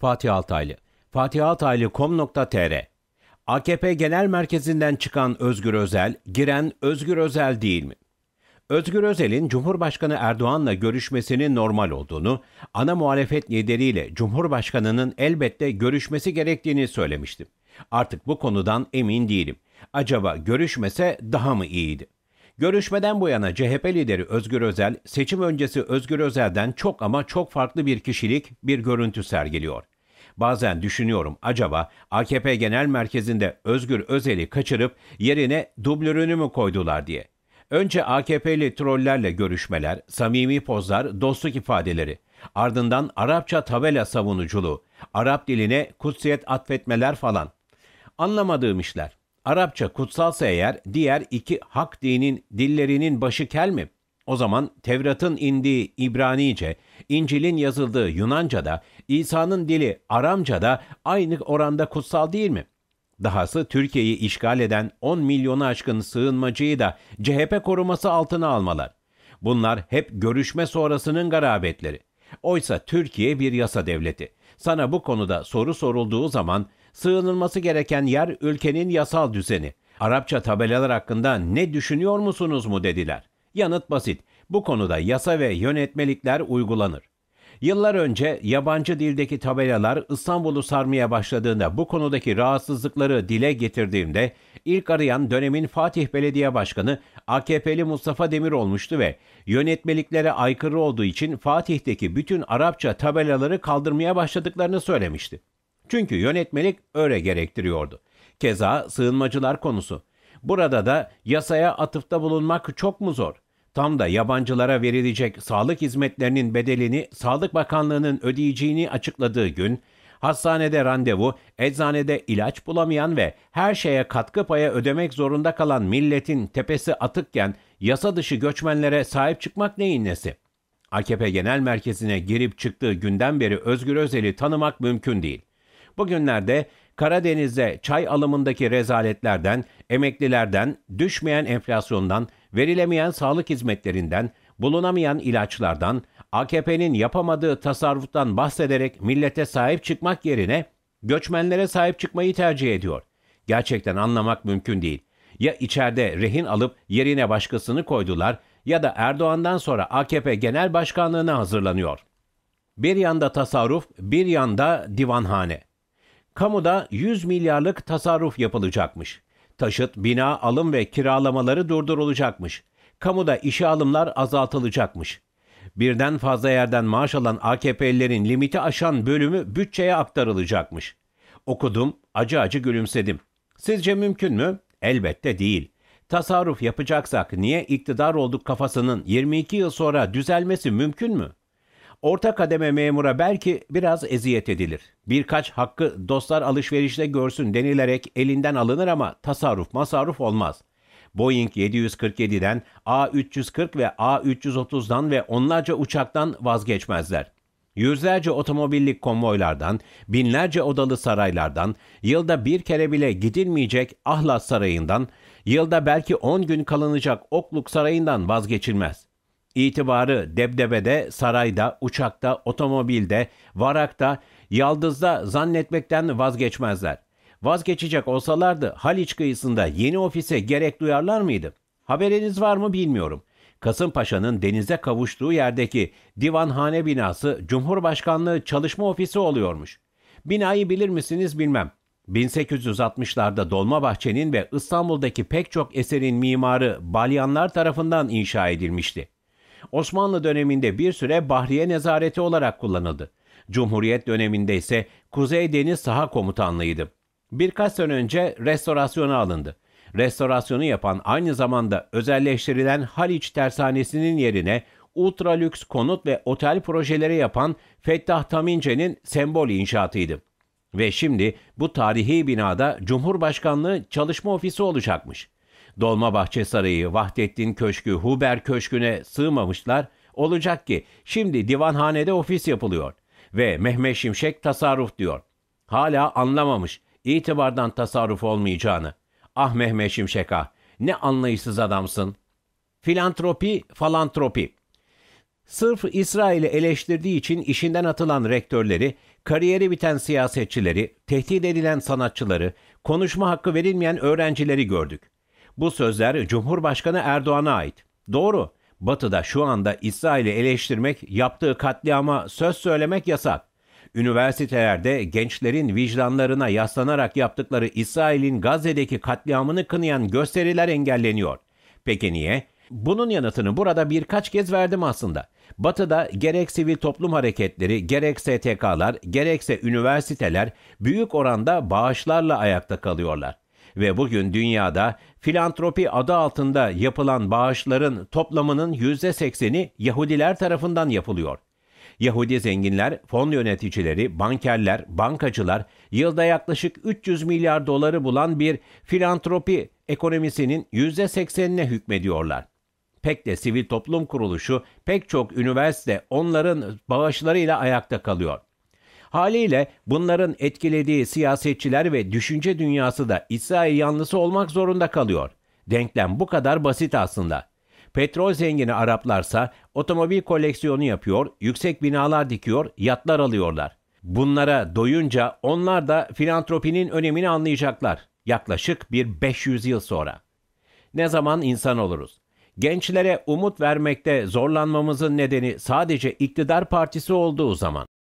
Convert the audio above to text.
Fatih Altaylı fatihaltaylı.com.tr AKP Genel Merkezi'nden çıkan Özgür Özel, giren Özgür Özel değil mi? Özgür Özel'in Cumhurbaşkanı Erdoğan'la görüşmesinin normal olduğunu, ana muhalefet lideriyle Cumhurbaşkanı'nın elbette görüşmesi gerektiğini söylemiştim. Artık bu konudan emin değilim. Acaba görüşmese daha mı iyiydi? Görüşmeden bu yana CHP lideri Özgür Özel, seçim öncesi Özgür Özel'den çok ama çok farklı bir kişilik, bir görüntü sergiliyor. Bazen düşünüyorum acaba AKP Genel Merkezi'nde Özgür Özel'i kaçırıp yerine dublörünü mü koydular diye. Önce AKP'li trollerle görüşmeler, samimi pozlar, dostluk ifadeleri. Ardından Arapça tabela savunuculuğu, Arap diline kutsiyet atfetmeler falan. Anlamadığım işler. Arapça kutsalsa eğer diğer iki hak dinin dillerinin başı kel mi? O zaman Tevrat'ın indiği İbranice, İncil'in yazıldığı Yunanca da, İsa'nın dili Aramca da aynı oranda kutsal değil mi? Dahası Türkiye'yi işgal eden 10 milyonu aşkın sığınmacıyı da CHP koruması altına almalar. Bunlar hep görüşme sonrasının garabetleri. Oysa Türkiye bir yasa devleti. Sana bu konuda soru sorulduğu zaman Sığınılması gereken yer ülkenin yasal düzeni. Arapça tabelalar hakkında ne düşünüyor musunuz mu dediler. Yanıt basit. Bu konuda yasa ve yönetmelikler uygulanır. Yıllar önce yabancı dildeki tabelalar İstanbul'u sarmaya başladığında bu konudaki rahatsızlıkları dile getirdiğimde ilk arayan dönemin Fatih Belediye Başkanı AKP'li Mustafa Demir olmuştu ve yönetmeliklere aykırı olduğu için Fatih'teki bütün Arapça tabelaları kaldırmaya başladıklarını söylemişti. Çünkü yönetmelik öyle gerektiriyordu. Keza sığınmacılar konusu. Burada da yasaya atıfta bulunmak çok mu zor? Tam da yabancılara verilecek sağlık hizmetlerinin bedelini Sağlık Bakanlığı'nın ödeyeceğini açıkladığı gün, hastanede randevu, eczanede ilaç bulamayan ve her şeye katkı payı ödemek zorunda kalan milletin tepesi atıkken yasa dışı göçmenlere sahip çıkmak neyin nesi? AKP Genel Merkezi'ne girip çıktığı günden beri Özgür Özel'i tanımak mümkün değil. Bugünlerde Karadeniz'de çay alımındaki rezaletlerden, emeklilerden, düşmeyen enflasyondan, verilemeyen sağlık hizmetlerinden, bulunamayan ilaçlardan, AKP'nin yapamadığı tasarruftan bahsederek millete sahip çıkmak yerine göçmenlere sahip çıkmayı tercih ediyor. Gerçekten anlamak mümkün değil. Ya içeride rehin alıp yerine başkasını koydular ya da Erdoğan'dan sonra AKP genel başkanlığına hazırlanıyor. Bir yanda tasarruf, bir yanda divanhane kamuda 100 milyarlık tasarruf yapılacakmış. Taşıt, bina, alım ve kiralamaları durdurulacakmış. Kamuda işe alımlar azaltılacakmış. Birden fazla yerden maaş alan AKP'lilerin limiti aşan bölümü bütçeye aktarılacakmış. Okudum, acı acı gülümsedim. Sizce mümkün mü? Elbette değil. Tasarruf yapacaksak niye iktidar olduk kafasının 22 yıl sonra düzelmesi mümkün mü? Orta kademe memura belki biraz eziyet edilir. Birkaç hakkı dostlar alışverişte görsün denilerek elinden alınır ama tasarruf masarruf olmaz. Boeing 747'den, A340 ve A330'dan ve onlarca uçaktan vazgeçmezler. Yüzlerce otomobillik konvoylardan, binlerce odalı saraylardan, yılda bir kere bile gidilmeyecek Ahlas Sarayı'ndan, yılda belki 10 gün kalınacak Okluk Sarayı'ndan vazgeçilmez. İtibarı debdebede, sarayda, uçakta, otomobilde, varakta, yaldızda zannetmekten vazgeçmezler. Vazgeçecek olsalardı Haliç kıyısında yeni ofise gerek duyarlar mıydı? Haberiniz var mı bilmiyorum. Kasımpaşa'nın denize kavuştuğu yerdeki divanhane binası Cumhurbaşkanlığı çalışma ofisi oluyormuş. Binayı bilir misiniz bilmem. 1860'larda Dolmabahçe'nin ve İstanbul'daki pek çok eserin mimarı Balyanlar tarafından inşa edilmişti. Osmanlı döneminde bir süre Bahriye Nezareti olarak kullanıldı. Cumhuriyet döneminde ise Kuzey Deniz Saha Komutanlığıydı. Birkaç sene önce restorasyona alındı. Restorasyonu yapan aynı zamanda özelleştirilen Haliç Tersanesi'nin yerine ultra lüks konut ve otel projeleri yapan Fettah Tamince'nin sembol inşaatıydı. Ve şimdi bu tarihi binada Cumhurbaşkanlığı çalışma ofisi olacakmış. Dolmabahçe Sarayı, Vahdettin Köşkü, Huber Köşkü'ne sığmamışlar. Olacak ki şimdi divanhanede ofis yapılıyor ve Mehmet Şimşek tasarruf diyor. Hala anlamamış itibardan tasarruf olmayacağını. Ah Mehmet Şimşek ah ne anlayışsız adamsın. Filantropi, falantropi. Sırf İsrail'i eleştirdiği için işinden atılan rektörleri, kariyeri biten siyasetçileri, tehdit edilen sanatçıları, konuşma hakkı verilmeyen öğrencileri gördük. Bu sözler Cumhurbaşkanı Erdoğan'a ait. Doğru. Batı'da şu anda İsrail'i eleştirmek, yaptığı katliama söz söylemek yasak. Üniversitelerde gençlerin vicdanlarına yaslanarak yaptıkları İsrail'in Gazze'deki katliamını kınayan gösteriler engelleniyor. Peki niye? Bunun yanıtını burada birkaç kez verdim aslında. Batı'da gerek sivil toplum hareketleri, gerek STK'lar, gerekse üniversiteler büyük oranda bağışlarla ayakta kalıyorlar ve bugün dünyada filantropi adı altında yapılan bağışların toplamının %80'i Yahudiler tarafından yapılıyor. Yahudi zenginler, fon yöneticileri, bankerler, bankacılar yılda yaklaşık 300 milyar doları bulan bir filantropi ekonomisinin %80'ine hükmediyorlar. Pek de sivil toplum kuruluşu, pek çok üniversite onların bağışlarıyla ayakta kalıyor. Haliyle bunların etkilediği siyasetçiler ve düşünce dünyası da İsrail yanlısı olmak zorunda kalıyor. Denklem bu kadar basit aslında. Petrol zengini Araplarsa otomobil koleksiyonu yapıyor, yüksek binalar dikiyor, yatlar alıyorlar. Bunlara doyunca onlar da filantropinin önemini anlayacaklar yaklaşık bir 500 yıl sonra. Ne zaman insan oluruz? Gençlere umut vermekte zorlanmamızın nedeni sadece iktidar partisi olduğu zaman.